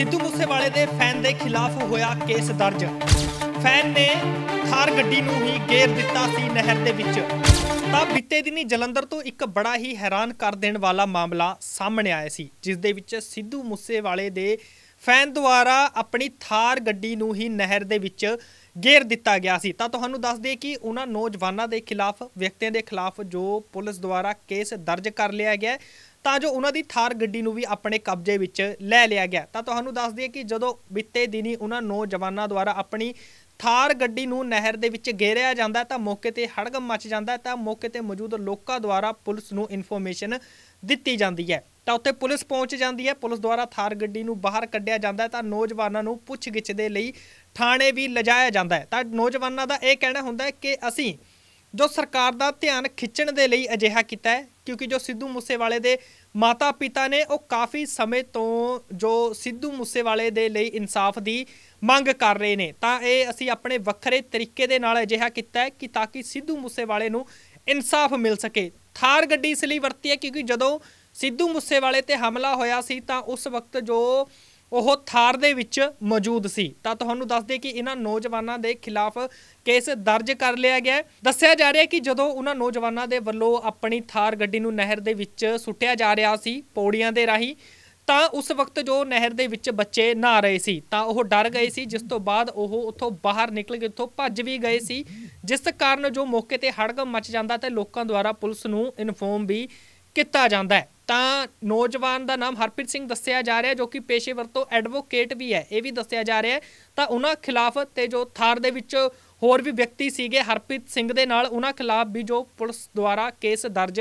ਸਿੱਧੂ ਮੂਸੇਵਾਲੇ ਦੇ ਫੈਨ ਦੇ ਖਿਲਾਫ ਹੋਇਆ ਕੇਸ ਦਰਜ ਫੈਨ ਨੇ ਥਾਰ ਗੱਡੀ ਨੂੰ ਹੀ ਗੇਰ ਦਿੱਤਾ ਸੀ ਨਹਿਰ ਦੇ ਵਿੱਚ ਤਾਂ ਬੀਤੇ ਦਿਨੀ ਜਲੰਧਰ ਤੋਂ ਇੱਕ ਬੜਾ ਹੀ ਹੈਰਾਨ ਕਰ ਦੇਣ ਵਾਲਾ ਮਾਮਲਾ ਸਾਹਮਣੇ ਆਇਆ ਸੀ ਜਿਸ ਦੇ ਵਿੱਚ ਸਿੱਧੂ ਮੂਸੇਵਾਲੇ ਦੇ ਫੈਨ ਦੁਆਰਾ ਆਪਣੀ ਥਾਰ ਗੱਡੀ ਨੂੰ ਹੀ ਨਹਿਰ ਦੇ ਵਿੱਚ ਗੇਰ ਦਿੱਤਾ ਗਿਆ ਸੀ ਤਾਂ ਤੁਹਾਨੂੰ ਦੱਸ ਦਈਏ ਕਿ ਉਹਨਾਂ ਨੌਜਵਾਨਾਂ ਦੇ ਖਿਲਾਫ ਵਿਅਕਤੀਆਂ ਦੇ ਖਿਲਾਫ ਜੋ ਪੁਲਿਸ ਦੁਆਰਾ ਕੇਸ ਦਰਜ ਕਰ ਲਿਆ ਗਿਆ ਤਾਂ ਜੋ ਉਹਨਾਂ ਦੀ ਥਾਰ ਗੱਡੀ ਨੂੰ ਵੀ ਆਪਣੇ ਕਬਜ਼ੇ ਵਿੱਚ ਲੈ ਲਿਆ ਗਿਆ ਤਾਂ ਤੁਹਾਨੂੰ ਦੱਸ ਦਈਏ ਕਿ ਜਦੋਂ ਬਿੱਤੇ ਦਿਨੀ ਉਹਨਾਂ ਨੌਜਵਾਨਾਂ ਦੁਆਰਾ ਆਪਣੀ ਥਾਰ ਗੱਡੀ ਨੂੰ ਨਹਿਰ ਦੇ ਵਿੱਚ ਗੇਰਿਆ ਜਾਂਦਾ ਤਾਂ ਮੌਕੇ ਤੇ ਹੜਗਮ ਮਚ ਜਾਂਦਾ ਤਾਂ ਮੌਕੇ ਤੇ ਮੌਜੂਦ ਲੋਕਾਂ ਦੁਆਰਾ ਪੁਲਿਸ ਨੂੰ ਇਨਫੋਰਮੇਸ਼ਨ ਦਿੱਤੀ ਜਾਂਦੀ ਹੈ ਤਾਂ ਉੱਥੇ ਪੁਲਿਸ ਪਹੁੰਚ ਜਾਂਦੀ ਹੈ ਪੁਲਿਸ ਦੁਆਰਾ ਥਾਰ ਗੱਡੀ ਨੂੰ ਬਾਹਰ ਕੱਢਿਆ ਜਾਂਦਾ ਤਾਂ ਨੌਜਵਾਨਾਂ ਨੂੰ ਪੁੱਛਗਿੱਛ ਦੇ ਲਈ ਥਾਣੇ ਵੀ ਲਜਾਇਆ ਜਾਂਦਾ ਹੈ ਤਾਂ ਨੌਜਵਾਨਾਂ ਦਾ ਇਹ ਕਹਿਣਾ ਹੁੰਦਾ ਹੈ ਕਿ ਅਸੀਂ ਜੋ ਸਰਕਾਰ ਦਾ ਧਿਆਨ ਖਿੱਚਣ ਦੇ ਲਈ ਅਜਿਹਾ ਕੀਤਾ ਹੈ ਕਿਉਂਕਿ ਜੋ ਸਿੱਧੂ ਮੂਸੇਵਾਲੇ ਦੇ ਮਾਤਾ-ਪਿਤਾ ਨੇ ਉਹ ਕਾਫੀ ਸਮੇਂ ਤੋਂ ਜੋ ਸਿੱਧੂ ਮੂਸੇਵਾਲੇ ਦੇ ਲਈ ਇਨਸਾਫ ਦੀ ਮੰਗ ਕਰ ਰਹੇ ਨੇ ਤਾਂ ਇਹ ਅਸੀਂ ਆਪਣੇ ਵੱਖਰੇ ਤਰੀਕੇ ਦੇ ਨਾਲ ਅਜਿਹਾ ਕੀਤਾ ਹੈ ਕਿ ਤਾਂ ਕਿ ਸਿੱਧੂ ਮੂਸੇਵਾਲੇ ਨੂੰ ਇਨਸਾਫ ਮਿਲ ਸਕੇ ਥਾਰ ਗੱਡੀ ਇਸ ਲਈ ਵਰਤੀ ਹੈ ਕਿਉਂਕਿ ਜਦੋਂ ਸਿੱਧੂ ਮੂਸੇਵਾਲੇ ਤੇ ਹਮਲਾ ਹੋਇਆ ਸੀ ਤਾਂ ਉਸ ਵਕਤ ਜੋ ਉਹ ਥਾਰ ਦੇ ਵਿੱਚ ਮੌਜੂਦ ਸੀ ਤਾਂ ਤੁਹਾਨੂੰ ਦੱਸ ਦੇ ਕਿ ਇਹਨਾਂ ਨੌਜਵਾਨਾਂ ਦੇ ਖਿਲਾਫ ਕੇਸ ਦਰਜ ਕਰ ਲਿਆ ਗਿਆ ਦੱਸਿਆ ਜਾ ਰਿਹਾ ਕਿ ਜਦੋਂ ਉਹਨਾਂ ਨੌਜਵਾਨਾਂ ਦੇ ਵੱਲੋਂ ਆਪਣੀ ਥਾਰ ਗੱਡੀ ਨੂੰ ਨਹਿਰ ਦੇ ਵਿੱਚ ਸੁੱਟਿਆ ਜਾ ਰਿਹਾ ਸੀ ਪੌੜੀਆਂ ਦੇ ਰਾਹੀਂ ਤਾਂ ਉਸ ਵਕਤ ਜੋ ਨਹਿਰ ਦੇ ਵਿੱਚ ਬੱਚੇ ਨਹਾ ਰਹੇ ਸੀ ਤਾਂ ਉਹ ਡਰ ਗਏ ਸੀ ਜਿਸ ਤੋਂ ਬਾਅਦ ਉਹ ਉੱਥੋਂ ਬਾਹਰ ਨਿਕਲ ਕੇ ਉੱਥੋਂ ਭੱਜ ਵੀ ਗਏ ਸੀ ਜਿਸ ਕਾਰਨ ਜੋ ਮੌਕੇ ਤੇ ਹੜਗਮ ਮਚ ਜਾਂਦਾ ਤੇ ਲੋਕਾਂ ਦੁਆਰਾ ਪੁਲਿਸ ਨੂੰ ਇਨਫੋਰਮ ਵੀ ਕੀਤਾ ਜਾਂਦਾ ਹੈ ਤਾਂ ਨੌਜਵਾਨ ਦਾ ਨਾਮ ਹਰਪ੍ਰੀਤ ਸਿੰਘ ਦੱਸਿਆ ਜਾ ਰਿਹਾ ਜੋ ਕਿ ਪੇਸ਼ੇਵਰ ਤੋਂ ਐਡਵੋਕੇਟ ਵੀ ਹੈ ਇਹ ਵੀ ਦੱਸਿਆ ਜਾ ਰਿਹਾ ਤਾਂ ਉਹਨਾਂ ਖਿਲਾਫ ਤੇ ਜੋ ਥਾਰ ਦੇ ਵਿੱਚ ਹੋਰ ਵੀ ਵਿਅਕਤੀ ਸੀਗੇ ਹਰਪ੍ਰੀਤ ਸਿੰਘ ਦੇ ਨਾਲ ਉਹਨਾਂ ਖਿਲਾਫ ਵੀ ਜੋ ਪੁਲਿਸ ਦੁਆਰਾ ਕੇਸ ਦਰਜ